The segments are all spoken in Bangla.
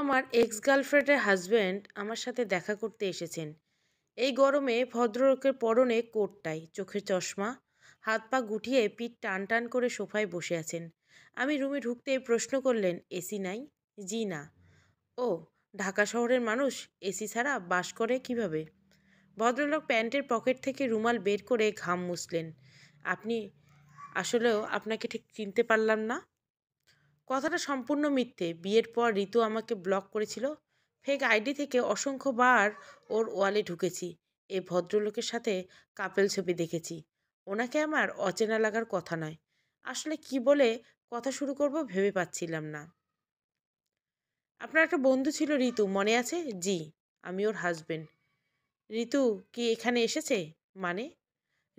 আমার এক্স গার্লফ্রেন্ডের হাজব্যান্ড আমার সাথে দেখা করতে এসেছেন এই গরমে ভদ্রলোকের পরনে কোটটাই চোখে চশমা হাত পা গুটিয়ে পিঠ টান টান করে সোফায় বসে আছেন আমি রুমে ঢুকতে প্রশ্ন করলেন এসি নাই জি না ও ঢাকা শহরের মানুষ এসি ছাড়া বাস করে কিভাবে ভদ্রলোক প্যান্টের পকেট থেকে রুমাল বের করে ঘাম মুছলেন আপনি আসলেও আপনাকে ঠিক চিনতে পারলাম না কথাটা সম্পূর্ণ মিথ্যে বিয়ের পর ঋতু আমাকে ব্লক করেছিল ফেক আইডি থেকে অসংখ্যবার ওর ওয়ালে ঢুকেছি এ ভদ্রলোকের সাথে কাপেল ছবি দেখেছি ওনাকে আমার অচেনা লাগার কথা নয় আসলে কি বলে কথা শুরু করব ভেবে পাচ্ছিলাম না আপনার একটা বন্ধু ছিল ঋতু মনে আছে জি আমি ওর হাজবেন্ড ঋতু কি এখানে এসেছে মানে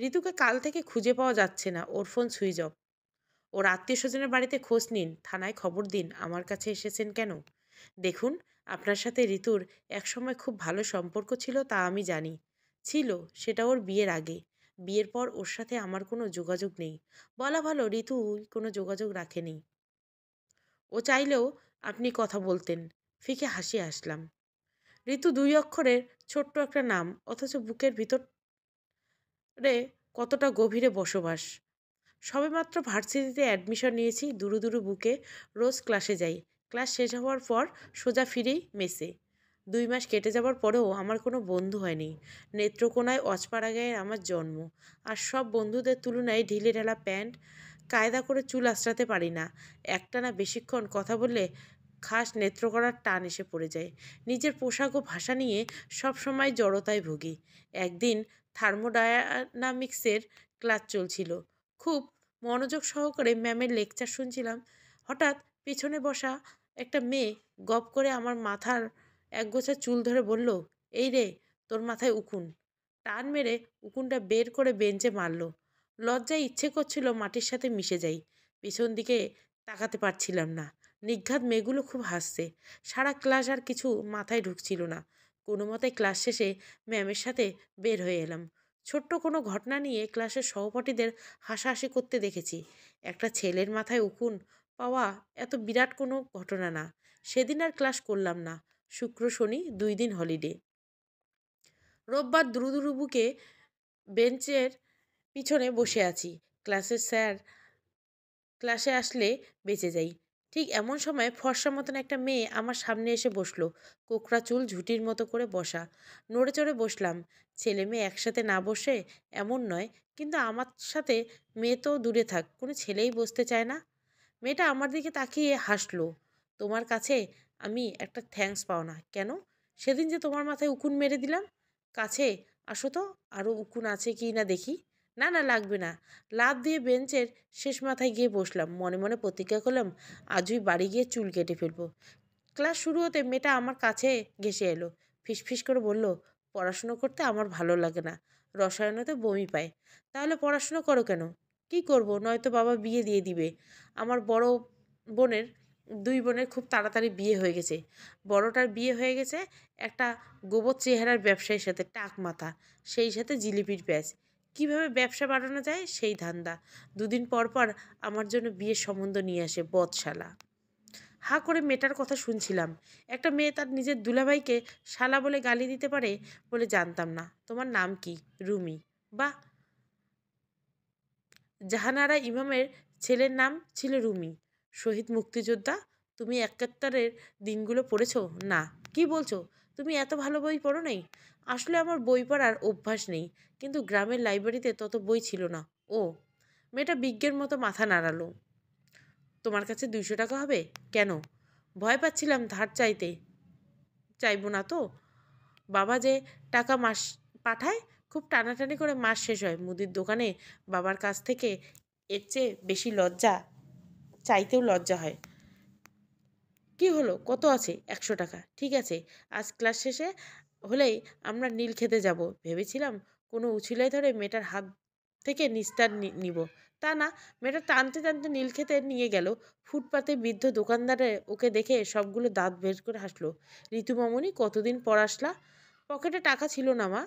ঋতুকে কাল থেকে খুঁজে পাওয়া যাচ্ছে না ওর ফোন সুইচ অফ ওর আত্মীয় স্বজনের বাড়িতে খোঁজ নিন থানায় খবর দিন আমার কাছে এসেছেন কেন দেখুন আপনার সাথে ঋতুর একসময় খুব ভালো সম্পর্ক ছিল তা আমি জানি ছিল সেটা ওর বিয়ের আগে বিয়ের পর ওর সাথে আমার কোনো যোগাযোগ নেই বলা ভালো ঋতু কোনো যোগাযোগ রাখেনি ও চাইলেও আপনি কথা বলতেন ফিকে হাসি আসলাম ঋতু দুই অক্ষরের ছোট্ট একটা নাম অথচ বুকের ভিতর রে কতটা গভীরে বসবাস সবেমাত্র ভার্সিটিতে অ্যাডমিশন নিয়েছি দুরু দুরু বুকে রোজ ক্লাসে যাই ক্লাস শেষ হওয়ার পর সোজা ফিরেই মেসে দুই মাস কেটে যাবার পরেও আমার কোনো বন্ধু হয়নি নেত্রকোনায় অচপাড়া গায়ের আমার জন্ম আর সব বন্ধুদের তুলনায় ঢিলে ঢালা প্যান্ট কায়দা করে চুল আশ্রাতে পারি না একটানা বেশিক্ষণ কথা বললে খাস নেত্র করার টান এসে পড়ে যায় নিজের পোশাক ও ভাষা নিয়ে সব সময় জড়তায় ভুগি একদিন থার্মোডায়নামিক্সের ক্লাস চলছিল খুব মনোযোগ সহকারে ম্যামের লেকচার শুনছিলাম হঠাৎ পিছনে বসা একটা মেয়ে গপ করে আমার মাথার একগোছা চুল ধরে বলল এই রে তোর মাথায় উকুন টান মেরে উকুনটা বের করে বেঞ্চে মারল লজ্জায় ইচ্ছে করছিল মাটির সাথে মিশে যাই পিছন দিকে তাকাতে পারছিলাম না নিঘাত মেয়েগুলো খুব হাসছে সারা ক্লাস আর কিছু মাথায় ঢুকছিল না কোনো মতে ক্লাস শেষে ম্যামের সাথে বের হয়ে এলাম ছোট্ট কোনো ঘটনা নিয়ে ক্লাসের সহপাঠীদের হাসাহাসি করতে দেখেছি একটা ছেলের মাথায় উকুন পাওয়া এত বিরাট কোনো ঘটনা না সেদিন আর ক্লাস করলাম না শুক্র শনি দুই দিন হলিডে রোববার দ্রুদুরুবুকে বেঞ্চের পিছনে বসে আছি ক্লাসের স্যার ক্লাসে আসলে বেঁচে যাই ঠিক এমন সময় ফর্সা মতন একটা মেয়ে আমার সামনে এসে বসলো কোকড়া চুল ঝুটির মতো করে বসা নড়ে চড়ে বসলাম ছেলে মেয়ে একসাথে না বসে এমন নয় কিন্তু আমার সাথে মেয়ে তো দূরে থাক কোনো ছেলেই বসতে চায় না মেয়েটা আমার দিকে তাকিয়ে হাসলো তোমার কাছে আমি একটা থ্যাঙ্কস পাও না কেন সেদিন যে তোমার মাথায় উকুন মেরে দিলাম কাছে আসো তো আরও উকুন আছে কি না দেখি না না লাগবে না লাভ দিয়ে বেঞ্চের শেষ মাথায় গিয়ে বসলাম মনে মনে প্রতিজ্ঞা করলাম আজই বাড়ি গিয়ে চুল কেটে ফেলবো ক্লাস শুরু হতে মেয়েটা আমার কাছে ঘেসে এলো ফিসফিস করে বলল পড়াশুনো করতে আমার ভালো লাগে না রসায়নতে বমি পায় তাহলে পড়াশুনো করো কেন কি করব নয়তো বাবা বিয়ে দিয়ে দিবে আমার বড় বোনের দুই বোনের খুব তাড়াতাড়ি বিয়ে হয়ে গেছে বড়টার বিয়ে হয়ে গেছে একটা গোবর চেহারার ব্যবসায়ীর সাথে টাক মাথা সেই সাথে জিলিপির প্যাঁচ কিভাবে ব্যবসা বাড়ানো যায় সেই ধান্দা দুদিন পর পর আমার জন্য বিয়ের সম্বন্ধ নিয়ে আসে বদশালা হা করে মেটার কথা শুনছিলাম একটা মেয়ে তার নিজের দুলাভাইকে শালা বলে গালি দিতে পারে বলে জানতাম না তোমার নাম কি রুমি বা জাহানারা ইমামের ছেলের নাম ছিল রুমি শহীদ মুক্তিযোদ্ধা তুমি একাত্তরের দিনগুলো পড়েছো না কি বলছো তুমি এত ভালো বই পড়ো নাই আসলে আমার বই পড়ার অভ্যাস নেই কিন্তু গ্রামের লাইব্রেরিতে তত বই ছিল না ও মেয়েটা বিজ্ঞের মতো মাথা নাড়ালো তোমার কাছে দুইশো টাকা হবে কেন ভয় পাচ্ছিলাম ধার চাইতে চাইব না তো বাবা যে টাকা মাস পাঠায় খুব টানাটানি করে মাস শেষ হয় মুদির দোকানে বাবার কাছ থেকে এর চেয়ে বেশি লজ্জা চাইতেও লজ্জা হয় কি হলো কত আছে একশো টাকা ঠিক আছে আজ ক্লাস শেষে হলেই আমরা নীল খেতে যাব ভেবেছিলাম কোনো উছিলাই ধরে মেয়েটার হাত থেকে নিস্তার নিব তা না মেয়েটা টানতে টানতে নীল খেতে নিয়ে গেল ফুটপাতে বৃদ্ধ দোকানদারে ওকে দেখে সবগুলো দাঁত বের করে হাসলো ঋতুমামনি কতদিন পর আসলা পকেটে টাকা ছিল না মা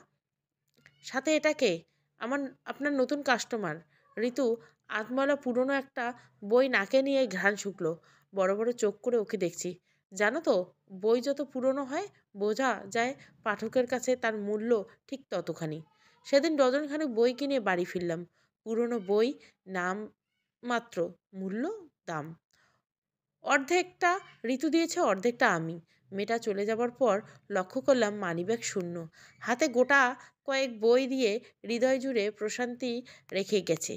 সাথে এটাকে আমার আপনার নতুন কাস্টমার ঋতু আতমলা পুরনো একটা বই নাকে নিয়ে ঘ্রাণ শুকলো বড় বড় চোখ করে ওকে দেখছি জানো তো বই যত পুরনো হয় বোঝা যায় পাঠকের কাছে তার মূল্য ঠিক ততখানি সেদিন ডজনখানে বই কিনে বাড়ি ফিরলাম পুরনো বই নাম মাত্র মূল্য দাম অর্ধেকটা ঋতু দিয়েছে অর্ধেকটা আমি মেয়েটা চলে যাবার পর লক্ষ্য করলাম মানিব্যাগ শূন্য হাতে গোটা কয়েক বই দিয়ে হৃদয় জুড়ে প্রশান্তি রেখে গেছে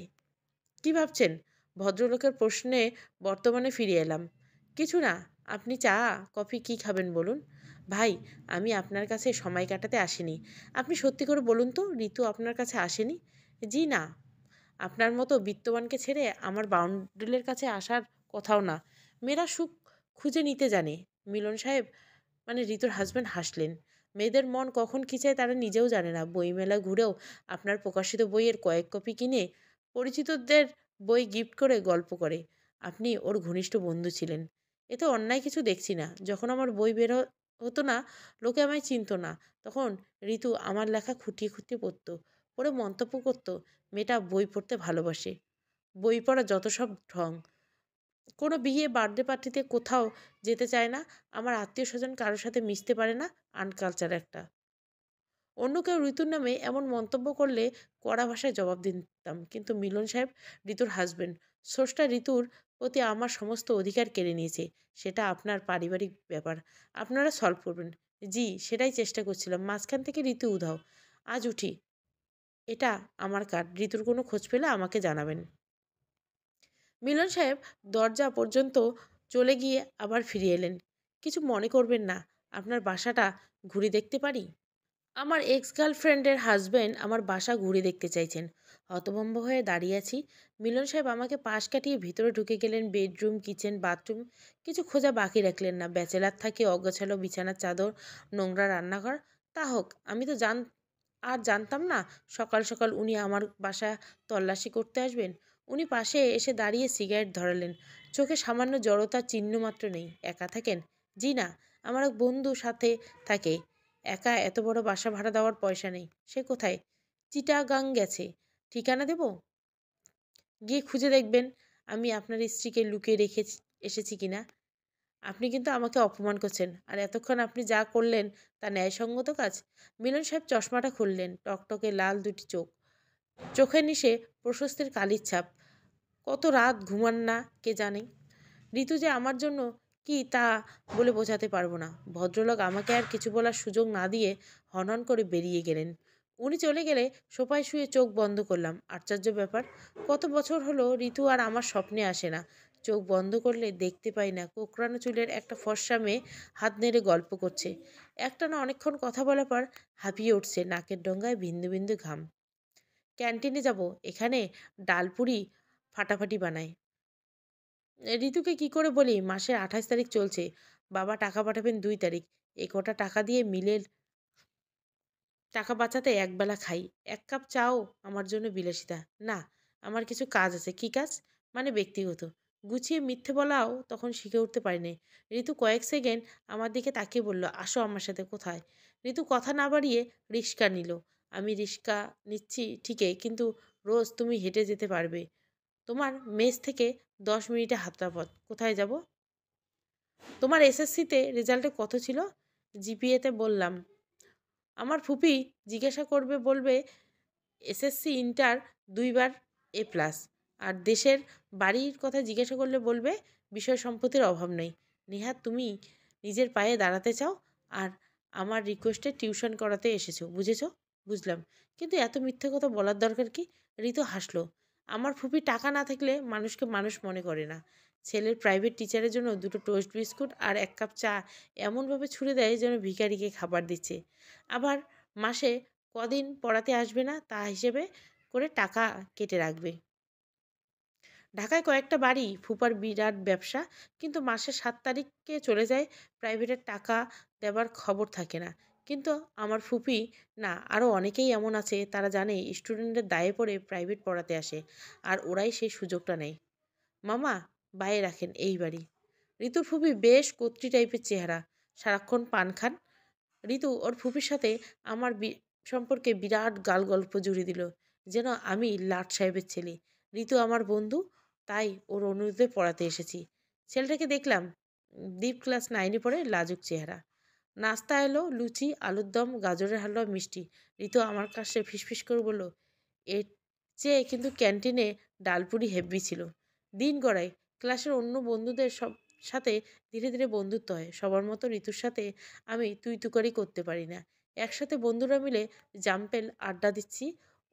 কি ভাবছেন ভদ্রলোকের প্রশ্নে বর্তমানে ফিরে এলাম কিছু না আপনি চা কফি কি খাবেন বলুন ভাই আমি আপনার কাছে সময় কাটাতে আসিনি আপনি সত্যি করে বলুন তো ঋতু আপনার কাছে আসেনি জি না আপনার মতো বিত্তবানকে ছেড়ে আমার বাউন্ডুলের কাছে আসার কথাও না মেয়েরা সুখ খুঁজে নিতে জানে মিলন সাহেব মানে ঋতুর হাজব্যান্ড হাসলেন মেয়েদের মন কখন কী চায় তারা নিজেও জানে না বইমেলা ঘুরেও আপনার প্রকাশিত বইয়ের কয়েক কপি কিনে পরিচিতদের বই গিফট করে গল্প করে আপনি ওর ঘনিষ্ঠ বন্ধু ছিলেন এতে অন্যায় কিছু দেখছি না যখন আমার বই বের হতো না লোকে আমায় চিনত না তখন ঋতু আমার লেখা খুঁটিয়ে খুঁটিয়ে পড়তো পড়ে মন্তব্য করতো মেয়েটা বই পড়তে ভালোবাসে বই পড়া যত সব ঢং কোনো বিয়ে বার্থডে পার্টিতে কোথাও যেতে চায় না আমার আত্মীয় স্বজন কারোর সাথে মিশতে পারে না আনকালচার একটা অন্য কেউ ঋতুর নামে এমন মন্তব্য করলে কড়া ভাষায় জবাব দিতাম কিন্তু মিলন সাহেব ঋতুর হাজবেন্ড স্রষ্টা ঋতুর ওতে আমার সমস্ত অধিকার কেড়ে নিয়েছে সেটা আপনার পারিবারিক ব্যাপার আপনারা সলভ করবেন জি সেটাই চেষ্টা করছিলাম মাঝখান থেকে ঋতু উধাও আজ উঠি এটা আমার কার ঋতুর কোনো খোঁজ পেলে আমাকে জানাবেন মিলন সাহেব দরজা পর্যন্ত চলে গিয়ে আবার ফিরে এলেন কিছু মনে করবেন না আপনার বাসাটা ঘুরে দেখতে পারি আমার এক্স গার্লফ্রেন্ডের হাজব্যান্ড আমার বাসা ঘুরে দেখতে চাইছেন হতভম্ব হয়ে দাঁড়িয়ে আছি মিলন সাহেব আমাকে পাশ কাটিয়ে ভিতরে ঢুকে গেলেন বেডরুম কিচেন বাথরুম কিছু খোঁজা বাকি রাখলেন না ব্যাচেলার থাকে অগোছালো বিছানার চাদর নোংরা রান্নাঘর তা হোক আমি তো জান আর জানতাম না সকাল সকাল উনি আমার বাসা তল্লাশি করতে আসবেন উনি পাশে এসে দাঁড়িয়ে সিগারেট ধরালেন চোখে সামান্য জড়তার চিহ্ন মাত্র নেই একা থাকেন জি না আমার এক বন্ধু সাথে থাকে একা এত বড় বাসা ভাড়া দেওয়ার পয়সা নেই সে কোথায় চিটাগাং গেছে ঠিকানা দেব গিয়ে খুঁজে দেখবেন আমি আপনার স্ত্রীকে লুকিয়ে রেখে এসেছি কিনা আপনি কিন্তু আমাকে অপমান করছেন আর এতক্ষণ আপনি যা করলেন তা ন্যায়সঙ্গত কাজ মিলন সাহেব চশমাটা খুললেন টকটকে লাল দুটি চোখ চোখের নিশে প্রশস্তির কালির ছাপ কত রাত ঘুমান না কে জানে ঋতু যে আমার জন্য কি তা বলে বোঝাতে পারবো না ভদ্রলোক আমাকে আর কিছু বলার সুযোগ না দিয়ে হনহন করে বেরিয়ে গেলেন উনি চলে গেলে সোফায় শুয়ে চোখ বন্ধ করলাম আশ্চর্য ব্যাপার কত বছর হলো ঋতু আর আমার স্বপ্নে আসে না চোখ বন্ধ করলে দেখতে পাই না কোকড়ানো চুলের একটা ফর্সা মেয়ে হাত নেড়ে গল্প করছে একটা না অনেকক্ষণ কথা বলার পর হাঁপিয়ে উঠছে নাকের ডঙ্গায় বিন্দু বিন্দু ঘাম ক্যান্টিনে যাব এখানে ডালপুরি ফাটাফাটি বানায় ঋতুকে কি করে বলি মাসের আঠাশ তারিখ চলছে বাবা টাকা পাঠাবেন দুই তারিখ এ কটা টাকা দিয়ে মিলের টাকা বাঁচাতে একবেলা খাই এক কাপ চাও আমার জন্য বিলাসিতা না আমার কিছু কাজ আছে কি কাজ মানে ব্যক্তিগত গুছিয়ে মিথ্যে বলাও তখন শিখে উঠতে পারিনি ঋতু কয়েক সেকেন্ড আমার দিকে তাকিয়ে বলল আসো আমার সাথে কোথায় ঋতু কথা না বাড়িয়ে রিক্সা নিল আমি রিক্সা নিচ্ছি ঠিকই কিন্তু রোজ তুমি হেঁটে যেতে পারবে তোমার মেস থেকে দশ মিনিটে হাতটা পথ কোথায় যাব তোমার এসএসসিতে রেজাল্টে কত ছিল জিপিএতে বললাম আমার ফুপি জিজ্ঞাসা করবে বলবে এসএসসি ইন্টার দুইবার এ প্লাস আর দেশের বাড়ির কথা জিজ্ঞাসা করলে বলবে বিষয় সম্পত্তির অভাব নেই নেহাত তুমি নিজের পায়ে দাঁড়াতে চাও আর আমার রিকোয়েস্টে টিউশন করাতে এসেছো বুঝেছো বুঝলাম কিন্তু এত মিথ্যে কথা বলার দরকার কি ঋতু হাসলো আমার ফুপি টাকা না থাকলে মানুষকে মানুষ মনে করে না ছেলের প্রাইভেট টিচারের জন্য দুটো টোস্ট বিস্কুট আর এক কাপ চা এমনভাবে ছুড়ে দেয় যেন ভিখারিকে খাবার দিচ্ছে আবার মাসে কদিন পড়াতে আসবে না তা হিসেবে করে টাকা কেটে রাখবে ঢাকায় কয়েকটা বাড়ি ফুপার বিরাট ব্যবসা কিন্তু মাসের সাত তারিখকে চলে যায় প্রাইভেটের টাকা দেবার খবর থাকে না কিন্তু আমার ফুপি না আরও অনেকেই এমন আছে তারা জানে স্টুডেন্টের দায়ে পড়ে প্রাইভেট পড়াতে আসে আর ওরাই সেই সুযোগটা নেয় মামা বায়ে রাখেন এই বাড়ি ঋতুর ফুপি বেশ কত্রি টাইপের চেহারা সারাক্ষণ পান খান ঋতু ওর ফুপির সাথে আমার সম্পর্কে বিরাট গাল গল্প জুড়ে দিল যেন আমি লাট সাহেবের ছেলে ঋতু আমার বন্ধু তাই ওর অনুরোধে পড়াতে এসেছি ছেলেটাকে দেখলাম দ্বীপ ক্লাস নাইনে পড়ে লাজুক চেহারা নাস্তা এলো লুচি আলুর দম গাজরের হালুয়া মিষ্টি ঋতু আমার কাছে ফিসফিস করে বলল এর চেয়ে কিন্তু ক্যান্টিনে ডালপুরি হেব্বি ছিল দিন গড়ায় ক্লাসের অন্য বন্ধুদের সব সাথে ধীরে ধীরে বন্ধুত্ব হয় সবার মতো ঋতুর সাথে আমি তুই তুকারি করতে পারি না একসাথে বন্ধুরা মিলে জাম্পেল আড্ডা দিচ্ছি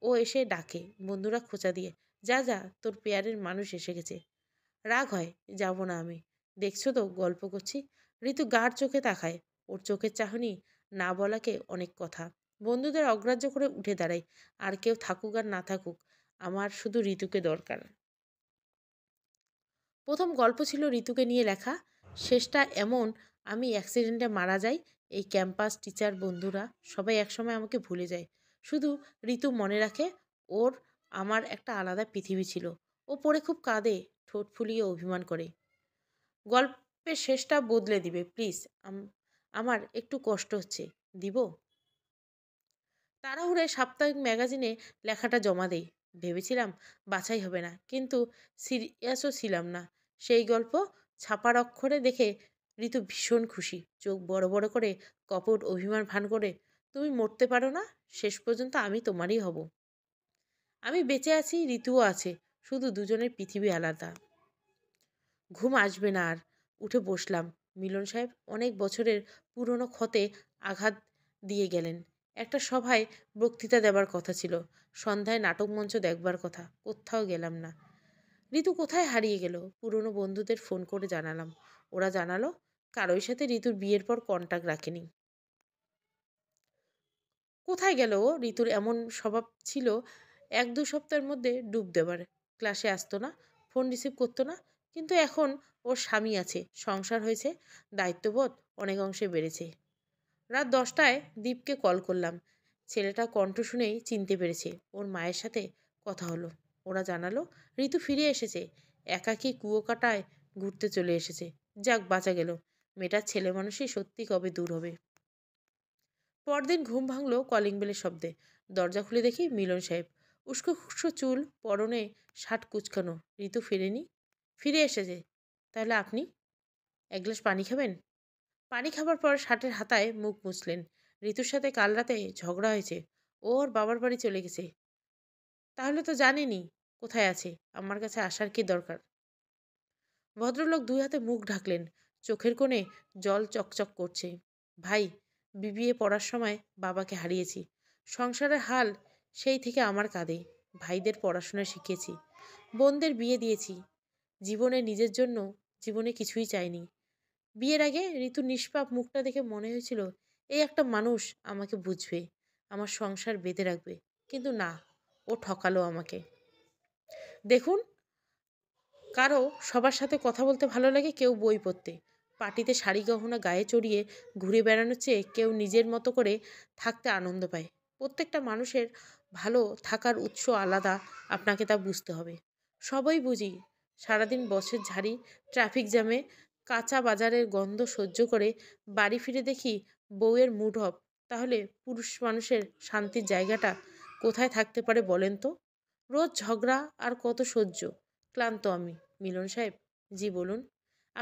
ও এসে ডাকে বন্ধুরা খোঁচা দিয়ে যা যা তোর পেয়ারের মানুষ এসে গেছে রাগ হয় যাব না আমি দেখছো তো গল্প করছি ঋতু গাঢ় চোখে তাকায় ওর চোখের চাহনি না বলাকে অনেক কথা বন্ধুদের অগ্রাহ্য করে উঠে দাঁড়াই আর কেউ থাকুক আর না থাকুক আমার শুধু ঋতুকে দরকার প্রথম গল্প ছিল ঋতুকে নিয়ে লেখা শেষটা এমন আমি অ্যাক্সিডেন্টে মারা যাই এই ক্যাম্পাস টিচার বন্ধুরা সবাই একসময় আমাকে ভুলে যায় শুধু ঋতু মনে রাখে ওর আমার একটা আলাদা পৃথিবী ছিল ও পড়ে খুব কাঁদে ঠোঁট ফুলিয়ে অভিমান করে গল্পের শেষটা বদলে দিবে প্লিজ আমার একটু কষ্ট হচ্ছে দিব তাড়াহুড়ে সাপ্তাহিক ম্যাগাজিনে লেখাটা জমা দেয় ভেবেছিলাম বাছাই হবে না কিন্তু সিরিয়াসও ছিলাম না সেই গল্প ছাপার অক্ষরে দেখে ঋতু ভীষণ খুশি চোখ বড় বড় করে কপট অভিমান ভান করে তুমি মরতে পারো না শেষ পর্যন্ত আমি তোমারই হব আমি বেঁচে আছি ঋতুও আছে শুধু দুজনের পৃথিবী আলাদা ঘুম আসবে না আর উঠে বসলাম মিলন সাহেব অনেক বছরের পুরনো ক্ষতে আঘাত দিয়ে গেলেন একটা সভায় বক্তৃতা দেবার কথা ছিল সন্ধ্যায় নাটক মঞ্চ দেখবার কথা কোথাও গেলাম না ঋতু কোথায় হারিয়ে গেল পুরনো বন্ধুদের ফোন করে জানালাম ওরা জানালো কারোর সাথে ঋতুর বিয়ের পর কন্ট্যাক্ট রাখেনি কোথায় গেল ও ঋতুর এমন স্বভাব ছিল এক দু সপ্তাহের মধ্যে ডুব দেবার ক্লাসে আসতো না ফোন রিসিভ করতো না কিন্তু এখন ওর স্বামী আছে সংসার হয়েছে দায়িত্ববোধ অনেক অংশে বেড়েছে রাত দশটায় দীপকে কল করলাম ছেলেটা কণ্ঠ শুনেই চিনতে পেরেছে ওর মায়ের সাথে কথা হলো ওরা জানালো ঋতু ফিরে এসেছে একাকি কুয়োকাটায় ঘুরতে চলে এসেছে যাক বাঁচা গেল মেয়েটার ছেলে মানুষই সত্যি কবে দূর হবে পরদিন ঘুম ভাঙলো কলিং বেলের শব্দে দরজা খুলে দেখি মিলন সাহেব উস্কো খুস্কো চুল পরনে ষাট কুচকানো ঋতু ফিরেনি ফিরে এসেছে তাহলে আপনি এক গ্লাস পানি খাবেন পানি খাবার পর ষাটের হাতায় মুখ মুছলেন ঋতুর সাথে কাল রাতে ঝগড়া হয়েছে ওর বাবার বাড়ি চলে গেছে তাহলে তো জানেনি কোথায় আছে আমার কাছে আসার কি দরকার ভদ্রলোক দুই হাতে মুখ ঢাকলেন চোখের কোণে জল চকচক করছে ভাই বিবিএ পড়ার সময় বাবাকে হারিয়েছি সংসারের হাল সেই থেকে আমার কাঁধে ভাইদের পড়াশোনা শিখেছি বোনদের বিয়ে দিয়েছি জীবনে নিজের জন্য জীবনে কিছুই চাইনি বিয়ের আগে ঋতু নিষ্পাপ মুখটা দেখে মনে হয়েছিল এই একটা মানুষ আমাকে বুঝবে আমার সংসার বেঁধে রাখবে কিন্তু না ও ঠকালো আমাকে দেখুন কারো সবার সাথে কথা বলতে ভালো লাগে কেউ বই পড়তে পার্টিতে শাড়ি গহনা গায়ে চড়িয়ে ঘুরে বেড়ানোর চেয়ে কেউ নিজের মতো করে থাকতে আনন্দ পায় প্রত্যেকটা মানুষের ভালো থাকার উৎস আলাদা আপনাকে তা বুঝতে হবে সবাই বুঝি সারাদিন বসের ঝাড়ি ট্রাফিক জ্যামে কাঁচা বাজারের গন্ধ সহ্য করে বাড়ি ফিরে দেখি বউয়ের মুড অফ তাহলে পুরুষ মানুষের শান্তির জায়গাটা কোথায় থাকতে পারে বলেন তো রোজ ঝগড়া আর কত সহ্য ক্লান্ত আমি মিলন সাহেব জি বলুন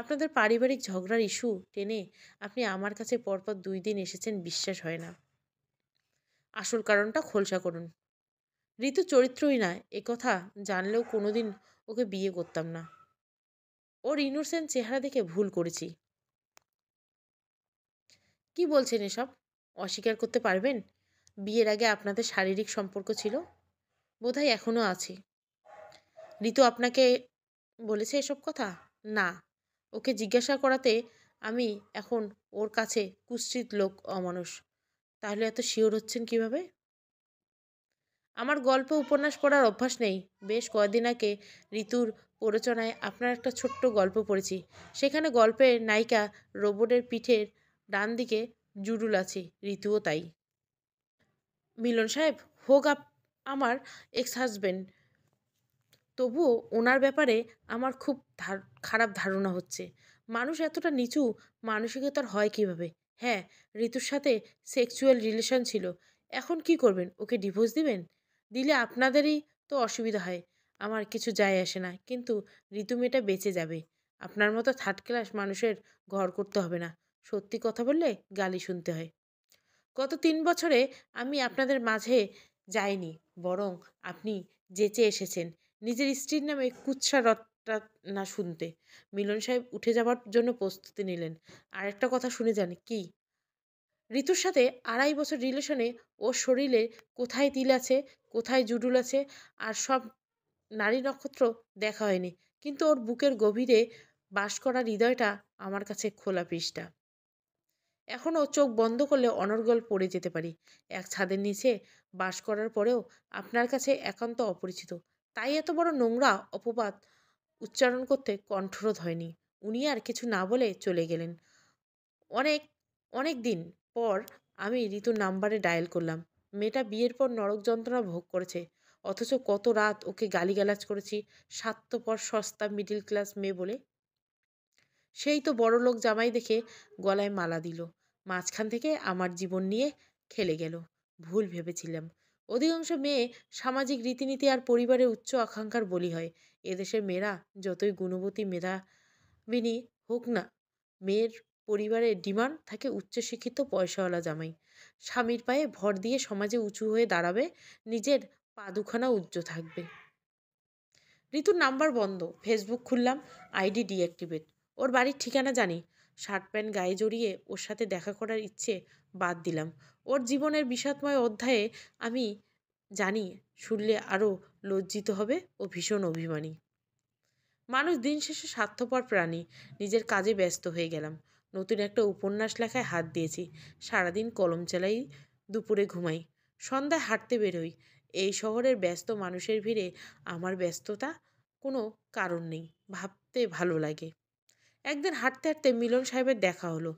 আপনাদের পারিবারিক ঝগড়ার ইস্যু টেনে আপনি আমার কাছে পরপর দুই দিন এসেছেন বিশ্বাস হয় না আসল কারণটা খোলসা করুন ঋতু চরিত্রই না কথা জানলেও কোনোদিন ওকে বিয়ে করতাম না ওর ইনোসেন্ট চেহারা দেখে ভুল করেছি কি বলছেন এসব অস্বীকার করতে পারবেন বিয়ের আগে আপনাদের শারীরিক সম্পর্ক ছিল বোধহয় এখনও আছে ঋতু আপনাকে বলেছে এসব কথা না ওকে জিজ্ঞাসা করাতে আমি এখন ওর কাছে কুশ্চিত লোক অমানুষ তাহলে এত শিওর হচ্ছেন কিভাবে আমার গল্প উপন্যাস পড়ার অভ্যাস নেই বেশ কয়েকদিন আগে ঋতুর প্ররোচনায় আপনার একটা ছোট্ট গল্প পড়েছি সেখানে গল্পের নায়িকা রোবটের পিঠের ডান দিকে জুডুল আছে ঋতুও তাই মিলন সাহেব হোক আপ আমার এক্স হাজব্যান্ড তবুও ওনার ব্যাপারে আমার খুব খারাপ ধারণা হচ্ছে মানুষ এতটা নিচু মানসিকতার হয় কিভাবে হ্যাঁ ঋতুর সাথে সেক্সুয়াল রিলেশন ছিল এখন কি করবেন ওকে ডিভোর্স দিবেন দিলে আপনাদেরই তো অসুবিধা হয় আমার কিছু যায় আসে না কিন্তু ঋতু মেয়েটা বেঁচে যাবে আপনার মতো থার্ড ক্লাস মানুষের ঘর করতে হবে না সত্যি কথা বললে গালি শুনতে হয় গত তিন বছরে আমি আপনাদের মাঝে যাইনি বরং আপনি যেচে এসেছেন নিজের স্ত্রীর নামে কুৎসা রটটা না শুনতে মিলন সাহেব উঠে যাবার জন্য প্রস্তুতি নিলেন আর একটা কথা শুনে যান কি ঋতুর সাথে আড়াই বছর রিলেশনে ও শরীরে কোথায় তিল আছে কোথায় জুডুল আছে আর সব নারী নক্ষত্র দেখা হয়নি কিন্তু ওর বুকের গভীরে বাস করা হৃদয়টা আমার কাছে খোলা পৃষ্ঠা এখনও চোখ বন্ধ করলে অনর্গল পড়ে যেতে পারি এক ছাদের নিচে বাস করার পরেও আপনার কাছে একান্ত অপরিচিত তাই এত বড় নোংরা অপবাদ উচ্চারণ করতে কণ্ঠরোধ হয়নি উনি আর কিছু না বলে চলে গেলেন অনেক অনেক দিন পর আমি ঋতুর নাম্বারে ডায়াল করলাম মেয়েটা বিয়ের পর নরক যন্ত্রণা ভোগ করেছে অথচ কত রাত ওকে গালিগালাজ করেছি স্বার্থপর সস্তা মিডিল ক্লাস মেয়ে বলে সেই তো বড় লোক জামাই দেখে গলায় মালা দিল মাঝখান থেকে আমার জীবন নিয়ে খেলে গেল ভুল ভেবেছিলাম অধিকাংশ মেয়ে সামাজিক রীতিনীতি আর পরিবারের উচ্চ আকাঙ্ক্ষার বলি হয় এদেশের মেয়েরা যতই গুণবতী মেধাবিনী হোক না মেয়ের পরিবারের ডিমান্ড থাকে উচ্চশিক্ষিত পয়সাওয়ালা জামাই স্বামীর পায়ে ভর দিয়ে সমাজে উঁচু হয়ে দাঁড়াবে নিজের পা দুখানা উজ্জ্ব থাকবে ঋতুর নাম্বার বন্ধ ফেসবুক খুললাম আইডি ডিঅ্যাক্টিভেট ওর বাড়ির ঠিকানা জানি শার্ট প্যান্ট গায়ে জড়িয়ে ওর সাথে দেখা করার ইচ্ছে বাদ দিলাম ওর জীবনের বিষাদময় অধ্যায়ে আমি জানি শুনলে আরও লজ্জিত হবে ও ভীষণ অভিমানী মানুষ দিন শেষে স্বার্থপর প্রাণী নিজের কাজে ব্যস্ত হয়ে গেলাম নতুন একটা উপন্যাস লেখায় হাত দিয়েছি সারাদিন কলম চালাই দুপুরে ঘুমাই সন্ধ্যায় হাঁটতে বেরোই এই শহরের ব্যস্ত মানুষের ভিড়ে আমার ব্যস্ততা কোনো কারণ নেই ভাবতে ভালো লাগে একদিন হাঁটতে হাঁটতে মিলন সাহেবের দেখা হলো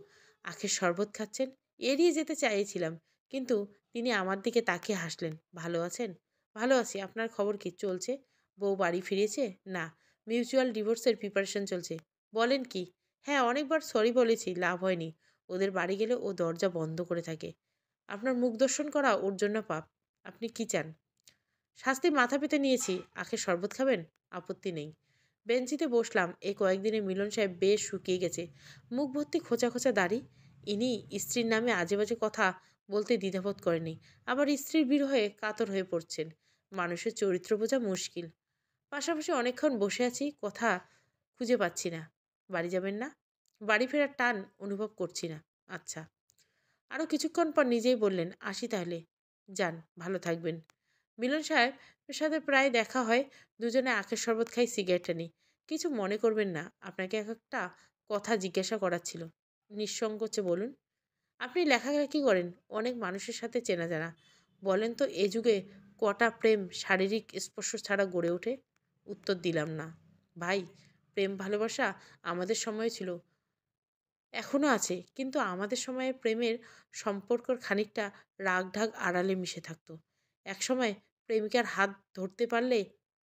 আখের শরবত খাচ্ছেন এড়িয়ে যেতে চাইছিলাম কিন্তু তিনি আমার দিকে তাকিয়ে হাসলেন ভালো আছেন ভালো আছি আপনার খবর কি চলছে বউ বাড়ি ফিরেছে না মিউচুয়াল ডিভোর্সের প্রিপারেশন চলছে বলেন কি হ্যাঁ অনেকবার সরি বলেছি লাভ হয়নি ওদের বাড়ি গেলে ও দরজা বন্ধ করে থাকে আপনার মুখ দর্শন করা ওর জন্য পাপ আপনি কি চান শাস্তি মাথা পেতে নিয়েছি আখের শরবত খাবেন আপত্তি নেই বেঞ্চিতে বসলাম এ কয়েকদিনে মিলন সাহেব বেশ শুকিয়ে গেছে মুখ ভর্তি খোঁচা খোঁচা দাড়ি ইনি স্ত্রীর নামে আজে বাজে কথা বলতে দ্বিধাবোধ করেনি আবার স্ত্রীর বীর হয়ে কাতর হয়ে পড়ছেন মানুষের চরিত্র বোঝা মুশকিল পাশাপাশি অনেকক্ষণ বসে আছি কথা খুঁজে পাচ্ছি না বাড়ি যাবেন না বাড়ি ফেরার টান অনুভব করছি না আচ্ছা আরও কিছুক্ষণ পর নিজেই বললেন আসি তাহলে যান ভালো থাকবেন মিলন সাহেব এর সাথে প্রায় দেখা হয় দুজনে আখের শরবত খাই সিগারেট নিই কিছু মনে করবেন না আপনাকে এক একটা কথা জিজ্ঞাসা করার ছিল নিঃসংকোচে বলুন আপনি লেখালেখি করেন অনেক মানুষের সাথে চেনা জানা বলেন তো এ যুগে কটা প্রেম শারীরিক স্পর্শ ছাড়া গড়ে ওঠে উত্তর দিলাম না ভাই প্রেম ভালোবাসা আমাদের সময়ে ছিল এখনও আছে কিন্তু আমাদের সময়ে প্রেমের সম্পর্কর খানিকটা রাগ ঢাক আড়ালে মিশে থাকতো একসময় প্রেমিকার হাত ধরতে পারলে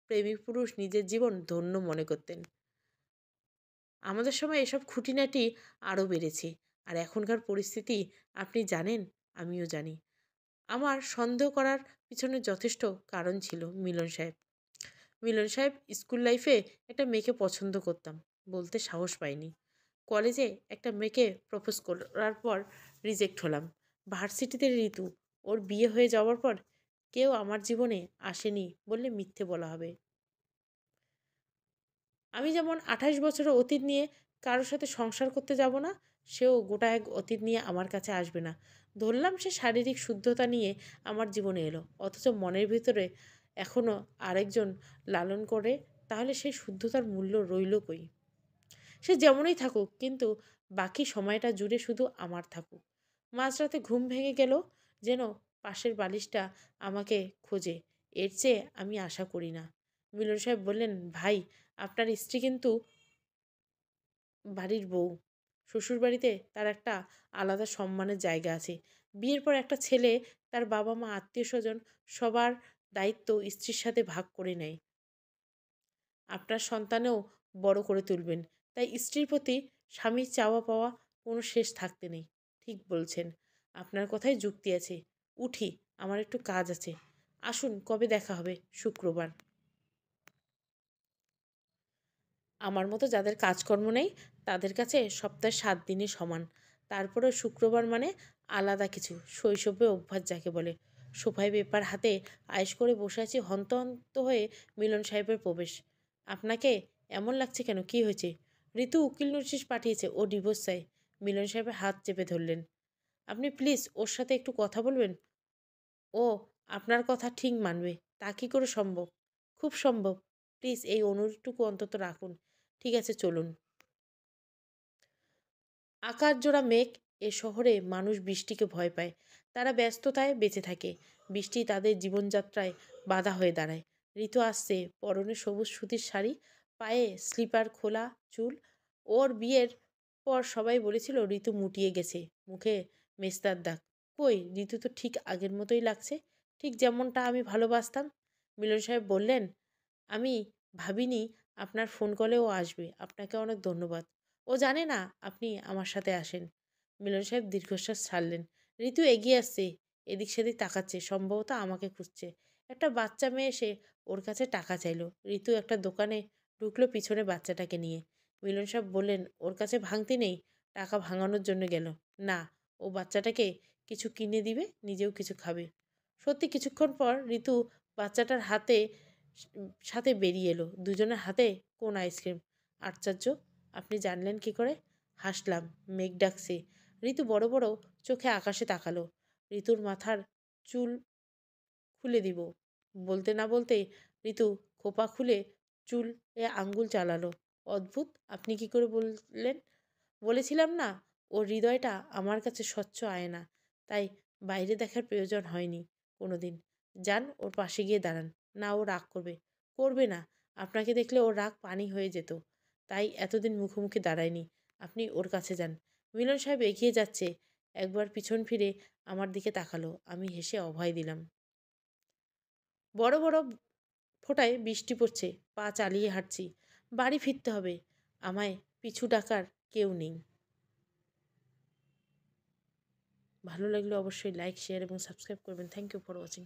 প্রেমিক পুরুষ নিজের জীবন ধন্য মনে করতেন আমাদের সময় এসব খুঁটিনাটি আরও বেড়েছে আর এখনকার পরিস্থিতি আপনি জানেন আমিও জানি আমার সন্দেহ করার পিছনে যথেষ্ট কারণ ছিল মিলন সাহেব মিলন সাহেব স্কুল লাইফে একটা মেয়েকে পছন্দ করতাম বলতে সাহস পাইনি কলেজে একটা মেয়েকে প্রপোজ করার পর রিজেক্ট হলাম ভার্সিটিতে ঋতু ওর বিয়ে হয়ে যাওয়ার পর কেউ আমার জীবনে আসেনি বললে মিথ্যে বলা হবে আমি যেমন আঠাশ বছরের অতীত নিয়ে কারোর সাথে সংসার করতে যাব না সেও গোটা এক অতীত নিয়ে আমার কাছে আসবে না ধরলাম সে শারীরিক শুদ্ধতা নিয়ে আমার জীবনে এলো অথচ মনের ভিতরে এখনও আরেকজন লালন করে তাহলে সেই শুদ্ধতার মূল্য রইল কই সে যেমনই থাকুক কিন্তু বাকি সময়টা জুড়ে শুধু আমার থাকুক মাঝরাতে ঘুম ভেঙে গেল যেন পাশের বালিশটা আমাকে খোঁজে এর চেয়ে আমি আশা করি না মিলন সাহেব বললেন ভাই আপনার স্ত্রী কিন্তু বাড়ির বউ শ্বশুরবাড়িতে তার একটা আলাদা সম্মানের জায়গা আছে বিয়ের পর একটা ছেলে তার বাবা মা আত্মীয় স্বজন সবার দায়িত্ব স্ত্রীর সাথে ভাগ করে নেয় আপনার সন্তানেও বড় করে তুলবেন তাই স্ত্রীর প্রতি স্বামীর চাওয়া পাওয়া কোনো শেষ থাকতে নেই ঠিক বলছেন আপনার কথায় যুক্তি আছে উঠি আমার একটু কাজ আছে আসুন কবে দেখা হবে শুক্রবার আমার মতো যাদের কাজকর্ম নেই তাদের কাছে সপ্তাহে সাত দিনই সমান তারপরেও শুক্রবার মানে আলাদা কিছু শৈশবে অভ্যাস যাকে বলে সোফায় পেপার হাতে আয়েস করে বসে আছি হন্ত হন্ত হয়ে মিলন সাহেবের প্রবেশ আপনাকে এমন লাগছে কেন কি হয়েছে ঋতু উকিল নোটিশ পাঠিয়েছে ও ডিভোর্স চাই মিলন সাহেবের হাত চেপে ধরলেন আপনি প্লিজ ওর সাথে একটু কথা বলবেন ও আপনার কথা ঠিক মানবে তা কী করে সম্ভব খুব সম্ভব প্লিজ এই অনুরোধটুকু অন্তত রাখুন ঠিক আছে চলুন আকাশ জোড়া মেঘ এ শহরে মানুষ বৃষ্টিকে ভয় পায় তারা ব্যস্ততায় বেঁচে থাকে বৃষ্টি তাদের জীবনযাত্রায় বাধা হয়ে দাঁড়ায় ঋতু আসছে পরনে সবুজ সুতির শাড়ি পায়ে স্লিপার খোলা চুল ওর বিয়ের পর সবাই বলেছিল ঋতু মুটিয়ে গেছে মুখে মেস্তার দাগ কই ঋতু তো ঠিক আগের মতোই লাগছে ঠিক যেমনটা আমি ভালোবাসতাম মিলন সাহেব বললেন আমি ভাবিনি আপনার ফোন কলে ও আসবে আপনাকে অনেক ধন্যবাদ ও জানে না আপনি আমার সাথে আসেন মিলন সাহেব দীর্ঘশ্বাস ছাড়লেন ঋতু এগিয়ে আসছে এদিক সেদিক তাকাচ্ছে সম্ভবত আমাকে খুঁজছে একটা বাচ্চা মেয়ে এসে ওর কাছে টাকা চাইল ঋতু একটা দোকানে ঢুকলো পিছনে বাচ্চাটাকে নিয়ে মিলন সাহেব বললেন ওর কাছে ভাঙতি নেই টাকা ভাঙানোর জন্য গেল না ও বাচ্চাটাকে কিছু কিনে দিবে নিজেও কিছু খাবে সত্যি কিছুক্ষণ পর ঋতু বাচ্চাটার হাতে সাথে বেরিয়ে এলো দুজনের হাতে কোন আইসক্রিম আচার্য আপনি জানলেন কি করে হাসলাম মেঘ ডাকছে ঋতু বড় বড় চোখে আকাশে তাকালো ঋতুর মাথার চুল খুলে দিব বলতে না বলতে ঋতু খোপা খুলে চুল এ আঙ্গুল চালালো অদ্ভুত আপনি কি করে বললেন বলেছিলাম না ওর হৃদয়টা আমার কাছে স্বচ্ছ আয় না তাই বাইরে দেখার প্রয়োজন হয়নি কোনো দিন যান ওর পাশে গিয়ে দাঁড়ান না ও রাগ করবে করবে না আপনাকে দেখলে ওর রাগ পানি হয়ে যেত তাই এতদিন মুখোমুখি দাঁড়ায়নি আপনি ওর কাছে যান মিলন সাহেব এগিয়ে যাচ্ছে একবার পিছন ফিরে আমার দিকে তাকালো আমি হেসে অভয় দিলাম বড় বড় ফোটায় বৃষ্টি পড়ছে পা চালিয়ে হাঁটছি বাড়ি ফিরতে হবে আমায় পিছু ডাকার কেউ নেই ভালো লাগলে অবশ্যই লাইক শেয়ার এবং সাবস্ক্রাইব করবেন থ্যাংক ইউ ফর ওয়াচিং